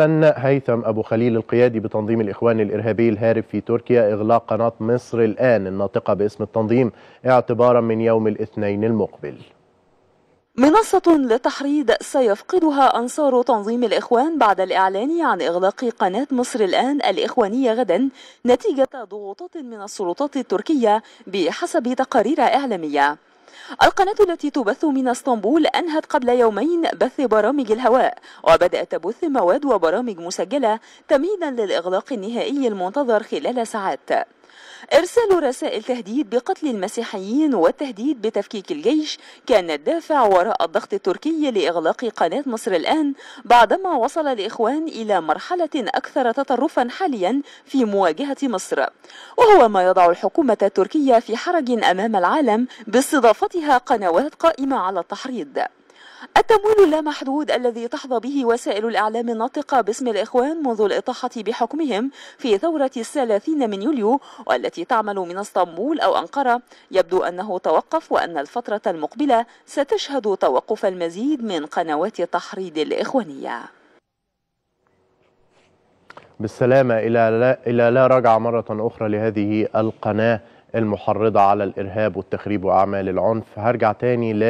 أعلن هيثم أبو خليل القيادي بتنظيم الإخوان الإرهابي الهارب في تركيا إغلاق قناة مصر الآن الناطقة باسم التنظيم اعتبارا من يوم الاثنين المقبل منصة للتحريض سيفقدها أنصار تنظيم الإخوان بعد الإعلان عن إغلاق قناة مصر الآن الإخوانية غدا نتيجة ضغوطات من السلطات التركية بحسب تقارير إعلامية القناة التي تبث من اسطنبول أنهت قبل يومين بث برامج الهواء وبدأت تبث مواد وبرامج مسجلة تمهيدا للإغلاق النهائي المنتظر خلال ساعات إرسال رسائل تهديد بقتل المسيحيين والتهديد بتفكيك الجيش كان الدافع وراء الضغط التركي لإغلاق قناة مصر الآن بعدما وصل الإخوان إلى مرحلة أكثر تطرفا حاليا في مواجهة مصر وهو ما يضع الحكومة التركية في حرج أمام العالم باستضافتها قنوات قائمة على التحريض التمويل اللامحدود الذي تحظى به وسائل الإعلام الناطقة باسم الإخوان منذ الإطاحة بحكمهم في ثورة الثلاثين من يوليو والتي تعمل من اسطنبول أو أنقرة يبدو أنه توقف وأن الفترة المقبلة ستشهد توقف المزيد من قنوات التحريض الإخوانية بالسلامة إلى لا, إلى لا رجع مرة أخرى لهذه القناة المحرضة على الإرهاب والتخريب وأعمال العنف هرجع تاني لا